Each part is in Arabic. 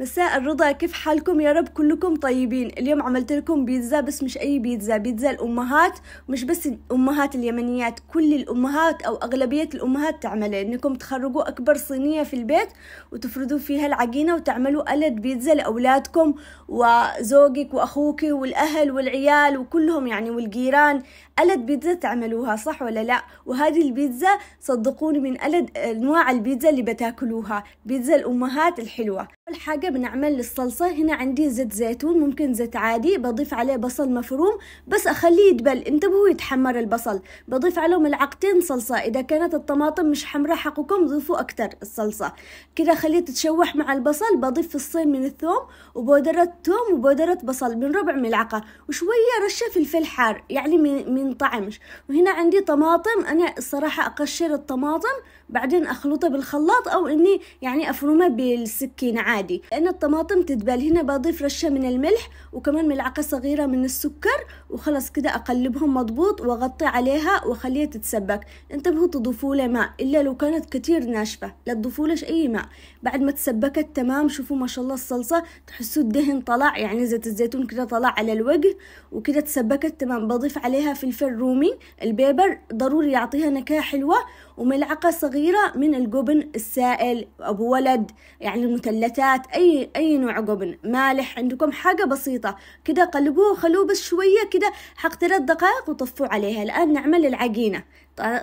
مساء الرضا كيف حالكم يا رب كلكم طيبين اليوم عملت لكم بيتزا بس مش اي بيتزا بيتزا الامهات مش بس الامهات اليمنيات كل الامهات او اغلبية الامهات تعملها إيه؟ انكم تخرجوا اكبر صينية في البيت وتفردوا فيها العجينة وتعملوا قلد بيتزا لاولادكم وزوجك واخوك والاهل والعيال وكلهم يعني والجيران قلد بيتزا تعملوها صح ولا لا وهذه البيتزا صدقوني من قلد آه، انواع البيتزا اللي بتاكلوها بيتزا الامهات الحلوة أول حاجة بنعمل الصلصة هنا عندي زيت زيتون ممكن زيت عادي بضيف عليه بصل مفروم بس أخليه يدبل انتبهوا يتحمر البصل بضيف عليه ملعقتين صلصة إذا كانت الطماطم مش حمراء حقكم ضيفوا أكتر الصلصة كده خليه تتشوح مع البصل بضيف فصين من الثوم وبودرة ثوم وبودرة بصل من ربع ملعقة وشوية رشة فلفل حار يعني من طعمش وهنا عندي طماطم أنا الصراحة أقشر الطماطم بعدين أخلطها بالخلاط أو إني يعني أفرمها بالسكينة عادي عادي لأن الطماطم تدبل هنا بضيف رشة من الملح وكمان ملعقة صغيرة من السكر وخلاص كده أقلبهم مضبوط وأغطي عليها وأخليها تتسبك انتبهوا تضيفوا له ماء إلا لو كانت كتير ناشفة لا تضيفوا أي ماء بعد ما تسبكت تمام شوفوا ما شاء الله الصلصة تحسوا الدهن طلع يعني زيت الزيتون كده طلع على الوجه وكده تسبكت تمام بضيف عليها فلفل رومي البيبر ضروري يعطيها نكهة حلوة وملعقة صغيرة من الجبن السائل أبو ولد يعني المثلثات زيت أي أي نوع جبن مالح عندكم حاجة بسيطة كده قلبوه خلوه بس شوية كده حق ثلاث دقائق وطفوا عليها الآن نعمل العجينة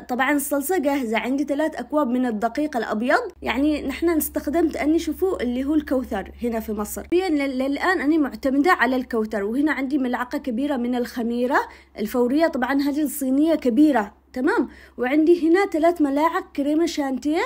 طبعا الصلصة جاهزة عندي ثلاث أكواب من الدقيق الأبيض يعني نحن استخدمت أني شوفوا اللي هو الكوثر هنا في مصر الآن أنا معتمدة على الكوثر وهنا عندي ملعقة كبيرة من الخميرة الفورية طبعا هذه الصينية كبيرة تمام وعندي هنا ثلاث ملاعق كريمة شانتيه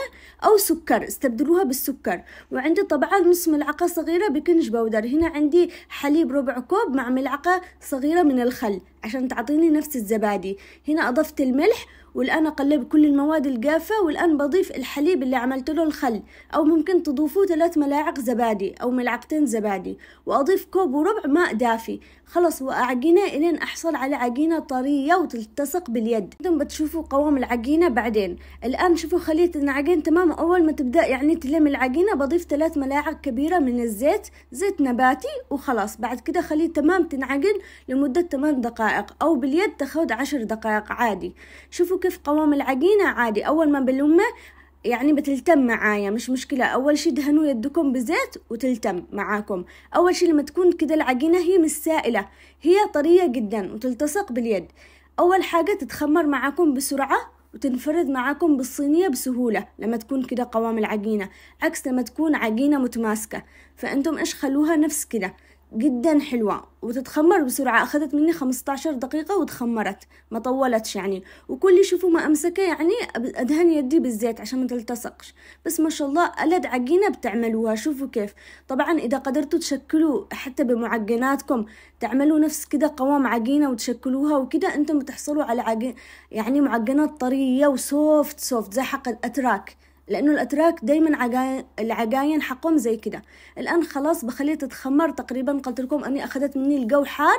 أو سكر استبدلوها بالسكر وعندي طبعا نص ملعقة صغيرة بيكنج بودر هنا عندي حليب ربع كوب مع ملعقة صغيرة من الخل عشان تعطيني نفس الزبادي هنا أضفت الملح والآن أقلب كل المواد الجافة والآن بضيف الحليب اللي عملت له الخل أو ممكن تضيفوه ثلاث ملاعق زبادي أو ملعقتين زبادي وأضيف كوب وربع ماء دافي خلص وأعجنه إلين أحصل على عجينة طرية وتلتصق باليد أنتم بتشوفوا قوام العجينة بعدين الآن شوفوا خلية العجين تمام أول ما تبدأ يعني تلم العجينة بضيف ثلاث ملاعق كبيرة من الزيت زيت نباتي وخلاص بعد كده خليه تمام تنعجن لمدة 8 دقائق أو باليد تاخد عشر دقائق عادي شوفوا موقف قوام العجينة عادي أول ما بلمه يعني بتلتم معايا مش مشكلة أول شي دهنوا يدكم بزيت وتلتم معاكم أول شي لما تكون كده العجينة هي مش سائلة هي طرية جدا وتلتصق باليد أول حاجة تتخمر معاكم بسرعة وتنفرد معاكم بالصينية بسهولة لما تكون كده قوام العجينة عكس لما تكون عجينة متماسكة فأنتم إيش خلوها نفس كده جدا حلوة وتتخمر بسرعة أخذت مني 15 دقيقة وتخمرت ما طولتش يعني وكل شوفوا ما أمسكه يعني أدهن يدي بالزيت عشان ما تلتصقش بس ما شاء الله ألد عجينة بتعملوها شوفوا كيف طبعا إذا قدرتوا تشكلوا حتى بمعجناتكم تعملوا نفس كده قوام عجينة وتشكلوها وكده أنتم بتحصلوا على عجين يعني معجنات طرية وسوفت سوفت زي حق الأتراك لأنه الأتراك دايما العقاين حقهم زي كده الآن خلاص بخليها تتخمر تقريبا قلت لكم أني أخذت مني الجو حار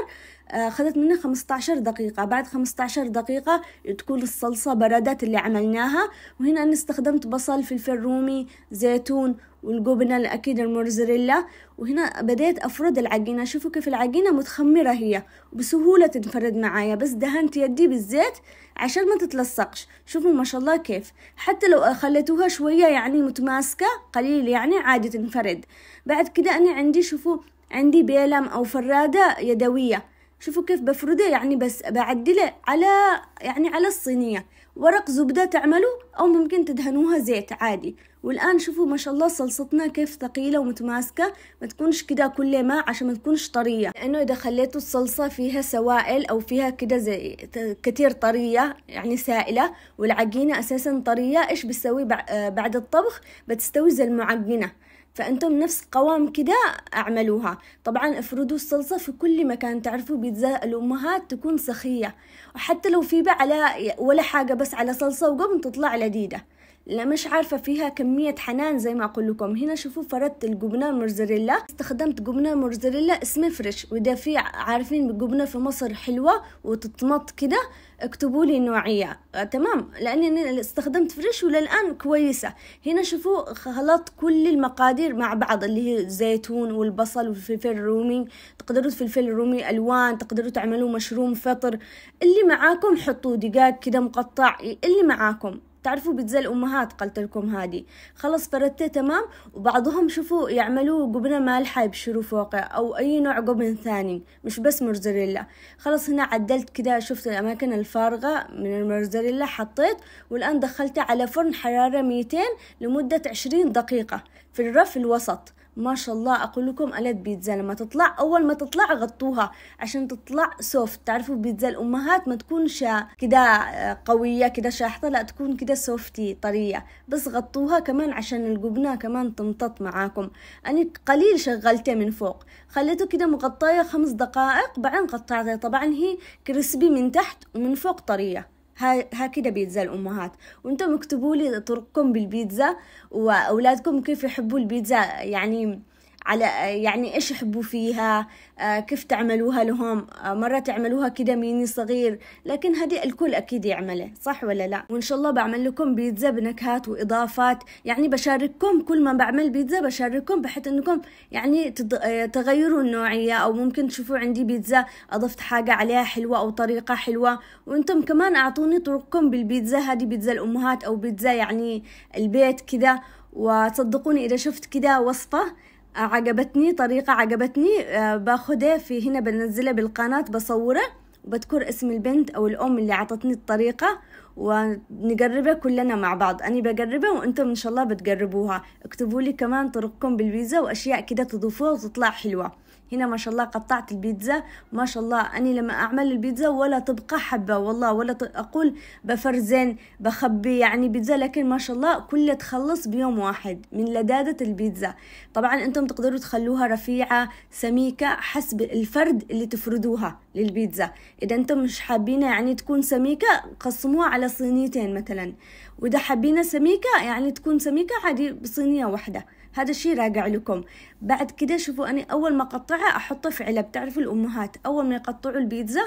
آه، أخذت مني 15 دقيقة بعد 15 دقيقة تكون الصلصة بردت اللي عملناها وهنا أنا استخدمت بصل فلفل رومي زيتون والجبنة أكيد الموزاريلا وهنا بديت أفرد العجينة شوفوا كيف العجينة متخمرة هي وبسهولة تنفرد معايا بس دهنت يدي بالزيت عشان ما تتلصقش شوفوا ما شاء الله كيف حتى لو خليتوها شوية يعني متماسكة قليل يعني عادي تنفرد بعد كده أنا عندي شوفوا عندي بيلم أو فرادة يدوية شوفوا كيف بفرده يعني بس بعدله على يعني على الصينية ورق زبدة تعملوا أو ممكن تدهنوها زيت عادي والآن شوفوا ما شاء الله صلصتنا كيف ثقيلة ومتماسكة ما تكونش كده كل ما عشان ما تكونش طرية لأنه إذا خليتوا الصلصة فيها سوائل أو فيها كده زي كتير طرية يعني سائلة والعجينة أساسا طرية إيش بتسوي بعد الطبخ بتستوي زي المعجنة فأنتم نفس قوام كده أعملوها طبعا افردوا الصلصة في كل مكان تعرفوا بيتزا الأمهات تكون سخية وحتى لو في بقى على ولا حاجة بس على صلصة وقبل تطلع لذيذة لا مش عارفة فيها كمية حنان زي ما أقول لكم هنا شوفوا فردت الجبنة المرزريلا استخدمت جبنة مرزريلا اسمه فريش وإذا في عارفين بالجبنة في مصر حلوة وتتمط كده اكتبوا لي نوعيه آه تمام لأني أنا استخدمت فريش وللآن كويسة هنا شوفوا خلطت كل المقادير مع بعض اللي هي الزيتون والبصل والفلفل الرومي تقدروا الفلفل الرومي ألوان تقدروا تعملوا مشروم فطر اللي معاكم حطوا دقاق كده مقطع اللي معاكم تعرفوا بيتزا الأمهات قلتلكم هذه خلص فردته تمام وبعضهم شوفوا يعملوا جبنة مالحة يبشروا فوقه أو أي نوع جبن ثاني مش بس مرزريلا خلص هنا عدلت كده شفت الأماكن الفارغة من المرزريلا حطيت والآن دخلته على فرن حرارة 200 لمدة 20 دقيقة في الرف الوسط ما شاء الله اقول لكم الات بيتزا لما تطلع اول ما تطلع غطوها عشان تطلع سوفت تعرفوا بيتزا الامهات ما تكونش كده آه، قويه كده شاحطه لا تكون كده سوفتي طريه بس غطوها كمان عشان الجبنه كمان تمتط معاكم انا قليل شغلته من فوق خليته كده مغطايه خمس دقائق بعدين قطعته طبعا هي كريسبي من تحت ومن فوق طريه هكذا بيتزا الأمهات وانتم اكتبوا لي طرقكم بالبيتزا وأولادكم كيف يحبوا البيتزا يعني على يعني ايش يحبوا فيها آه، كيف تعملوها لهم آه، مرة تعملوها كده ميني صغير لكن هذي الكل أكيد يعمله صح ولا لا وإن شاء الله بعمل لكم بيتزا بنكهات وإضافات يعني بشارككم كل ما بعمل بيتزا بشارككم بحيث أنكم يعني آه، تغيروا النوعية أو ممكن تشوفوا عندي بيتزا أضفت حاجة عليها حلوة أو طريقة حلوة وأنتم كمان أعطوني طرقكم بالبيتزا هذه بيتزا الأمهات أو بيتزا يعني البيت كده وصدقوني إذا شفت كده وصفة عجبتني طريقة عجبتني آه، باخدها في هنا بنزلها بالقناة بصوره وبذكر اسم البنت أو الأم اللي عطتني الطريقة ونجربها كلنا مع بعض أنا بجربها وأنتم إن شاء الله بتجربوها اكتبوا لي كمان طرقكم بالفيزا وأشياء كده تضيفوها وتطلع حلوة هنا ما شاء الله قطعت البيتزا ما شاء الله أنا لما أعمل البيتزا ولا تبقى حبة والله ولا أقول بفرزن بخبي يعني بيتزا لكن ما شاء الله كلها تخلص بيوم واحد من لدادة البيتزا طبعا أنتم تقدروا تخلوها رفيعة سميكة حسب الفرد اللي تفردوها للبيتزا إذا أنتم مش حابينها يعني تكون سميكة قسموها على صينيتين مثلا وإذا حابينها سميكة يعني تكون سميكة عادي بصينية واحدة هذا الشيء راجع لكم بعد كده شوفوا أنا أول ما أقطعها أحطه في علب تعرفوا الأمهات أول ما يقطعوا البيتزا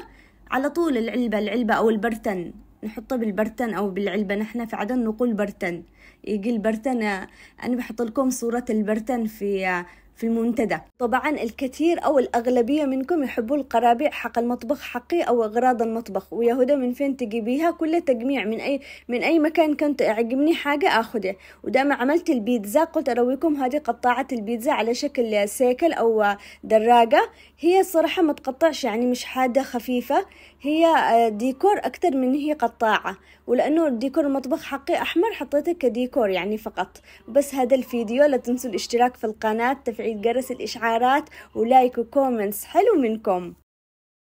على طول العلبة العلبة أو البرتن نحطه بالبرتن أو بالعلبة نحن في عدن نقول برتن يجي البرتن أنا بحط لكم صورة البرتن في في المنتدى طبعا الكثير أو الأغلبية منكم يحبوا القرابيع حق المطبخ حقي أو أغراض المطبخ ويا هدى من فين تجيبيها كل تجميع من أي من أي مكان كنت أعجبني حاجة أخده ودائما عملت البيتزا قلت أرويكم هذه قطاعة البيتزا على شكل سيكل أو دراجة هي صراحة ما تقطعش يعني مش حادة خفيفة هي آه، ديكور أكتر من هي قطاعة ولأنه ديكور المطبخ حقي أحمر حطيته كديكور يعني فقط بس هذا الفيديو لا تنسوا الاشتراك في القناة تفعيل تفعيل جرس الإشعارات ولايك وكومنتس حلو منكم